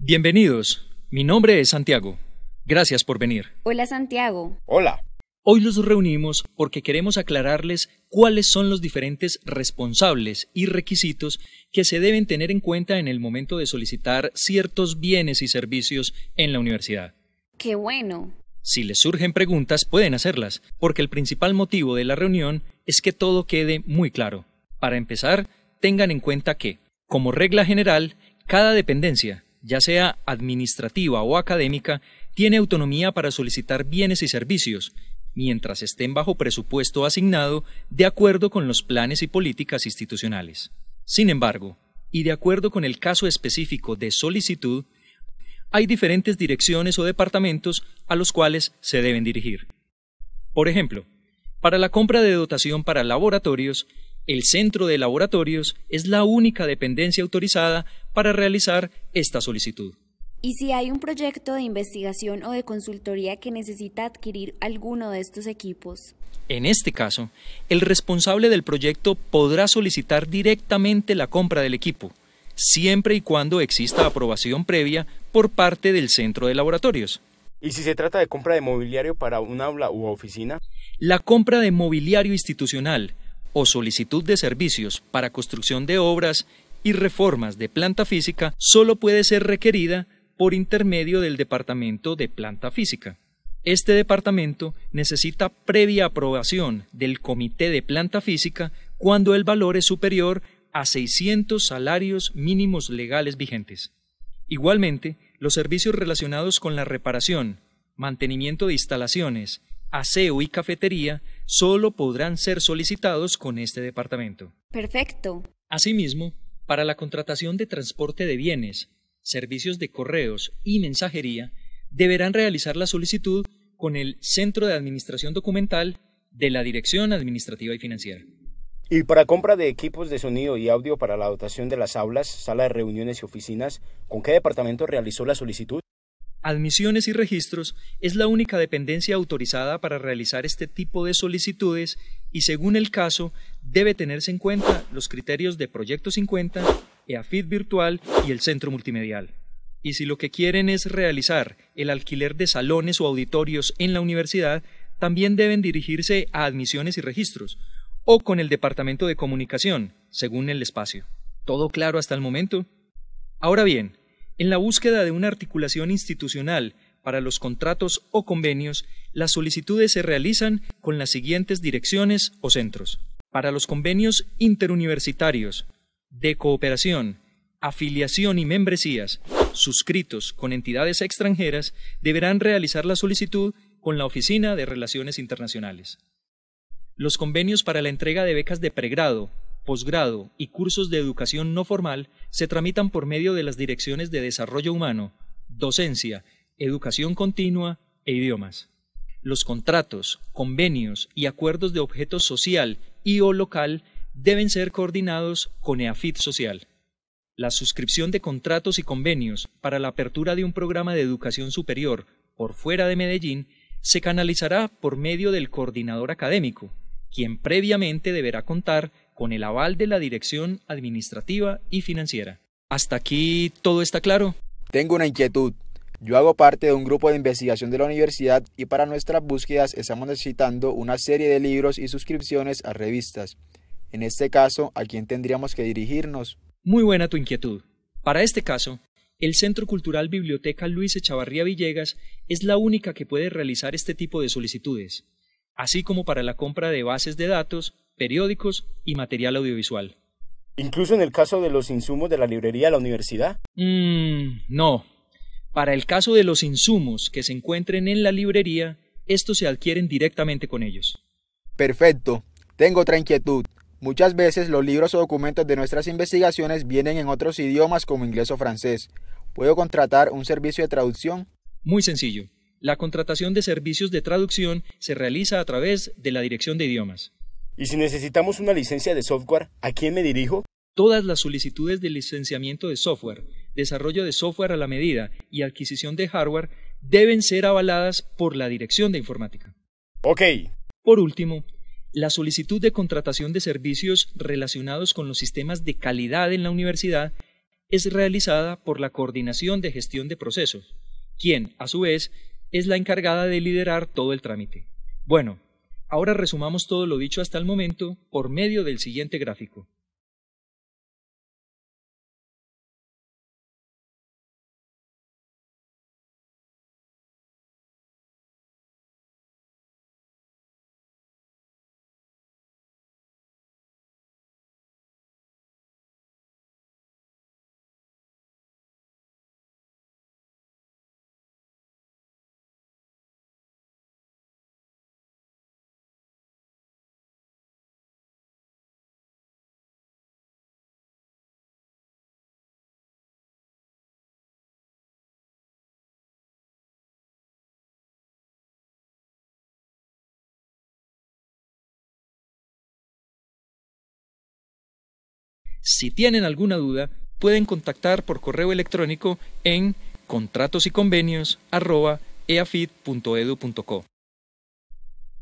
Bienvenidos, mi nombre es Santiago. Gracias por venir. Hola Santiago. Hola. Hoy los reunimos porque queremos aclararles cuáles son los diferentes responsables y requisitos que se deben tener en cuenta en el momento de solicitar ciertos bienes y servicios en la universidad. ¡Qué bueno! Si les surgen preguntas, pueden hacerlas, porque el principal motivo de la reunión es que todo quede muy claro. Para empezar, tengan en cuenta que, como regla general, cada dependencia, ya sea administrativa o académica, tiene autonomía para solicitar bienes y servicios, mientras estén bajo presupuesto asignado de acuerdo con los planes y políticas institucionales. Sin embargo, y de acuerdo con el caso específico de solicitud, hay diferentes direcciones o departamentos a los cuales se deben dirigir. Por ejemplo, para la compra de dotación para laboratorios, el Centro de Laboratorios es la única dependencia autorizada para realizar esta solicitud. Y si hay un proyecto de investigación o de consultoría que necesita adquirir alguno de estos equipos. En este caso, el responsable del proyecto podrá solicitar directamente la compra del equipo, siempre y cuando exista aprobación previa por parte del centro de laboratorios. ¿Y si se trata de compra de mobiliario para un aula u oficina? La compra de mobiliario institucional, o solicitud de servicios para construcción de obras y reformas de planta física solo puede ser requerida por intermedio del Departamento de Planta Física. Este departamento necesita previa aprobación del Comité de Planta Física cuando el valor es superior a 600 salarios mínimos legales vigentes. Igualmente, los servicios relacionados con la reparación, mantenimiento de instalaciones, aseo y cafetería solo podrán ser solicitados con este departamento. Perfecto. Asimismo, para la contratación de transporte de bienes, servicios de correos y mensajería, deberán realizar la solicitud con el Centro de Administración Documental de la Dirección Administrativa y Financiera. Y para compra de equipos de sonido y audio para la dotación de las aulas, salas de reuniones y oficinas, ¿con qué departamento realizó la solicitud? Admisiones y Registros es la única dependencia autorizada para realizar este tipo de solicitudes y según el caso debe tenerse en cuenta los criterios de Proyecto 50, EAFID Virtual y el Centro Multimedial. Y si lo que quieren es realizar el alquiler de salones o auditorios en la universidad, también deben dirigirse a Admisiones y Registros o con el Departamento de Comunicación, según el espacio. ¿Todo claro hasta el momento? Ahora bien, en la búsqueda de una articulación institucional para los contratos o convenios, las solicitudes se realizan con las siguientes direcciones o centros. Para los convenios interuniversitarios, de cooperación, afiliación y membresías, suscritos con entidades extranjeras, deberán realizar la solicitud con la Oficina de Relaciones Internacionales. Los convenios para la entrega de becas de pregrado, posgrado y cursos de educación no formal se tramitan por medio de las direcciones de Desarrollo Humano, Docencia, Educación Continua e Idiomas. Los contratos, convenios y acuerdos de objeto social y o local deben ser coordinados con EAFIT Social. La suscripción de contratos y convenios para la apertura de un programa de educación superior por fuera de Medellín se canalizará por medio del coordinador académico, quien previamente deberá contar con el aval de la Dirección Administrativa y Financiera. ¿Hasta aquí todo está claro? Tengo una inquietud. Yo hago parte de un grupo de investigación de la universidad y para nuestras búsquedas estamos necesitando una serie de libros y suscripciones a revistas. En este caso, ¿a quién tendríamos que dirigirnos? Muy buena tu inquietud. Para este caso, el Centro Cultural Biblioteca Luis Echavarría Villegas es la única que puede realizar este tipo de solicitudes, así como para la compra de bases de datos periódicos y material audiovisual. ¿Incluso en el caso de los insumos de la librería de la universidad? Mm, no. Para el caso de los insumos que se encuentren en la librería, estos se adquieren directamente con ellos. Perfecto. Tengo otra inquietud. Muchas veces los libros o documentos de nuestras investigaciones vienen en otros idiomas como inglés o francés. ¿Puedo contratar un servicio de traducción? Muy sencillo. La contratación de servicios de traducción se realiza a través de la Dirección de Idiomas. Y si necesitamos una licencia de software, ¿a quién me dirijo? Todas las solicitudes de licenciamiento de software, desarrollo de software a la medida y adquisición de hardware deben ser avaladas por la Dirección de Informática. Ok. Por último, la solicitud de contratación de servicios relacionados con los sistemas de calidad en la universidad es realizada por la Coordinación de Gestión de Procesos, quien, a su vez, es la encargada de liderar todo el trámite. Bueno, Ahora resumamos todo lo dicho hasta el momento por medio del siguiente gráfico. Si tienen alguna duda, pueden contactar por correo electrónico en contratos y convenios eafit.edu.co.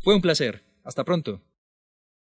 Fue un placer. Hasta pronto.